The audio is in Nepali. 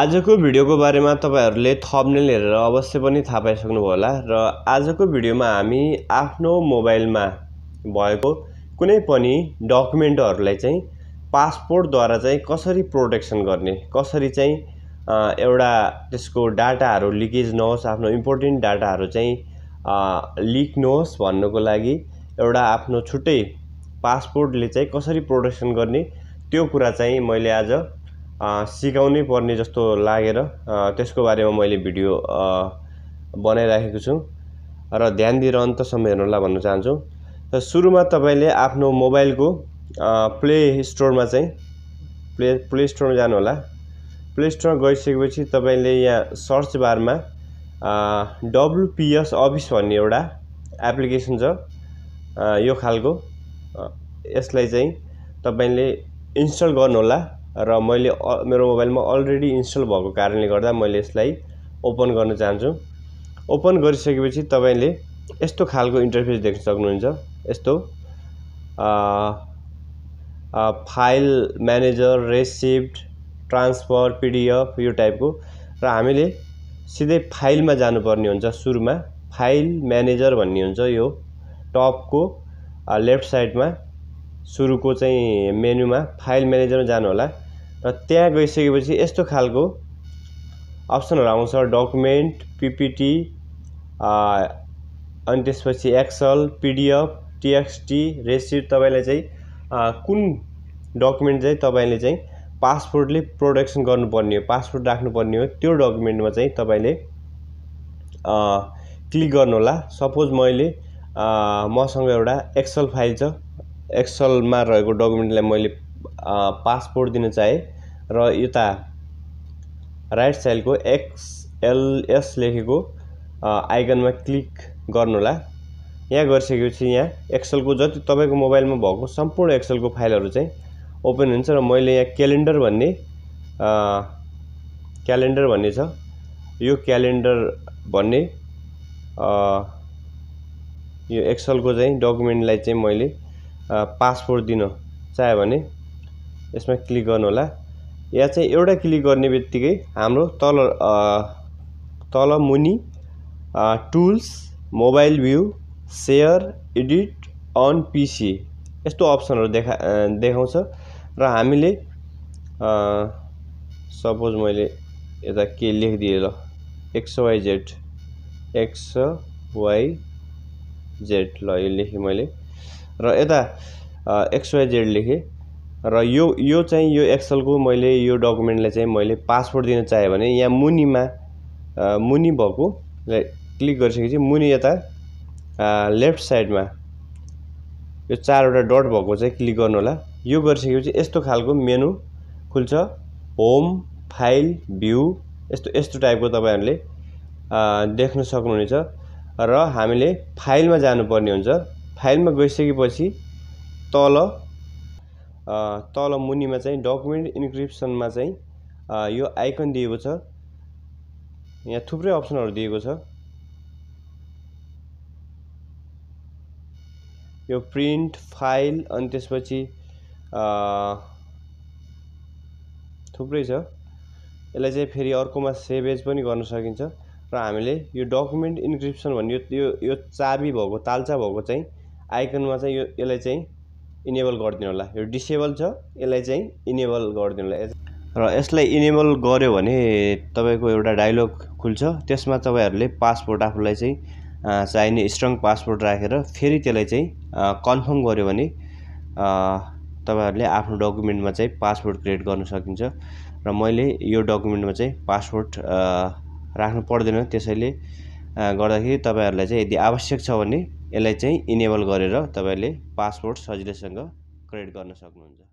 आजको भिडियोको बारेमा तपाईँहरूले थम्नेल हेरेर अवश्य पनि थाहा पाइसक्नुभयो होला र आजको भिडियोमा हामी आफ्नो मोबाइलमा भएको कुनै पनि डकुमेन्टहरूलाई चाहिँ पासपोर्टद्वारा चाहिँ कसरी प्रोटेक्सन गर्ने कसरी चाहिँ एउटा त्यसको डाटाहरू लिकेज नहोस् आफ्नो इम्पोर्टेन्ट डाटाहरू चाहिँ लिक नहोस् भन्नुको लागि एउटा आफ्नो छुट्टै पासपोर्टले चाहिँ कसरी प्रोटेक्सन गर्ने त्यो कुरा चाहिँ मैले आज सिकाउनै पर्ने जस्तो लागेर त्यसको बारेमा मैले भिडियो बनाइराखेको छु र ध्यान दिएर अन्तसम्म हेर्नुहोला भन्न चाहन्छु र सुरुमा तपाईँले आफ्नो मोबाइलको प्ले स्टोरमा चाहिँ प्ले प्ले स्टोरमा जानुहोला प्ले स्टोरमा गइसकेपछि तपाईँले यहाँ सर्च बारमा डब्लुपिएस अफिस भन्ने एउटा एप्लिकेसन छ यो खालको यसलाई चाहिँ तपाईँले इन्स्टल गर्नुहोला र मैले मेरो मोबाइलमा अलरेडी इन्स्टल भएको कारणले गर्दा मैले यसलाई ओपन गर्न चाहन्छु ओपन गरिसकेपछि तपाईँले यस्तो खालको इन्टरफेस देख्न सक्नुहुन्छ यस्तो file manager receipt transfer PDF यो टाइपको र हामीले सिधै फाइलमा जानुपर्ने हुन्छ सुरुमा फाइल म्यानेजर भन्ने हुन्छ यो टपको लेफ्ट साइडमा सुरुको चाहिँ मेन्युमा फाइल म्यानेजरमा जानुहोला र त्यहाँ गइसकेपछि यस्तो खालको अप्सनहरू आउँछ डकुमेन्ट पिपिटी अनि त्यसपछि एक्सल पिडिएफ टिएक्सटी रेसिप्ट तपाईँलाई चाहिँ कुन डकुमेन्ट चाहिँ तपाईँले चाहिँ पासपोर्टले प्रोडक्सन गर्नुपर्ने हो पासपोर्ट राख्नुपर्ने हो त्यो डकुमेन्टमा चाहिँ तपाईँले क्लिक गर्नु होला सपोज मैले मसँग एउटा एक्सल फाइल छ एक्सलमा रहेको डकुमेन्टलाई मैले पासपोर्ट दिन चाहेँ र यता राइट साइडको एक्सएलएस लेखेको आइकनमा क्लिक गर्नुहोला यहाँ गरिसकेपछि यहाँ एक्सलको जति तपाईँको मोबाइलमा भएको सम्पूर्ण एक्सलको फाइलहरू चाहिँ ओपन हुन्छ र मैले यहाँ क्यालेन्डर भन्ने क्यालेन्डर भन्ने छ यो क्यालेन्डर भन्ने यो एक्सलको चाहिँ डकुमेन्टलाई चाहिँ मैले पासपोर्ट दिन चाहेँ भने यसमा क्लिक गर्नुहोला या चाहिँ एउटा क्लिक गर्ने बित्तिकै हाम्रो तल तल मुनि tools mobile view share edit on PC यस्तो अप्सनहरू देखा देखाउँछ र हामीले सपोज मैले यता के लेखिदिएँ ल X Y Z X Y Z ल यो लेखेँ मैले र यता एक्स वाई जेड लेखेँ र यो यो चाहिँ यो एक्सलको मैले यो डकुमेन्टलाई चाहिँ मैले पासपोर्ट दिन चाहेँ भने यहाँ मुनिमा मुनि भएको क्लिक गरिसकेपछि मुनि यता लेफ्ट साइडमा यो चारवटा डट भएको चाहिँ क्लिक गर्नु होला यो गरिसकेपछि यस्तो खालको मेनु खुल्छ होम फाइल भ्यू यस्तो यस्तो टाइपको तपाईँहरूले देख्न सक्नुहुनेछ र हामीले फाइलमा जानुपर्ने हुन्छ फाइलमा गइसकेपछि तल तल मुनिमा चाहिँ डकुमेन्ट इन्क्रिप्सनमा चाहिँ यो आइकन दिएको छ यहाँ थुप्रै अप्सनहरू दिएको छ यो प्रिन्ट फाइल अनि त्यसपछि थुप्रै छ यसलाई चाहिँ फेरि अर्कोमा सेभेज पनि गर्न सकिन्छ र हामीले यो डकुमेन्ट इन्क्रिप्सन भन्ने यो यो चाबी भएको तालचा भएको चाहिँ आइकनमा चाहिँ यो यसलाई चाहिँ इनेबल गरिदिनु होला यो डिसेबल छ यसलाई चाहिँ इनेबल गरिदिनु होला र यसलाई इनेबल गऱ्यो भने तपाईँको एउटा डायलग खुल्छ त्यसमा तपाईँहरूले पासपोर्ट आफूलाई चाहिँ चाहिने स्ट्रङ पासपोर्ट राखेर फेरि त्यसलाई चाहिँ कन्फर्म गऱ्यो भने तपाईँहरूले आफ्नो डकुमेन्टमा चाहिँ पासपोर्ट क्रिएट गर्न सकिन्छ र मैले यो डकुमेन्टमा चाहिँ पासपोर्ट राख्नु पर्दैन त्यसैले गर्दाखेरि तपाईँहरूलाई चाहिँ यदि आवश्यक छ भने यसलाई चाहिँ इनेबल गरेर तपाईँले पासवर्ड सजिलैसँग क्रिएट गर्न सक्नुहुन्छ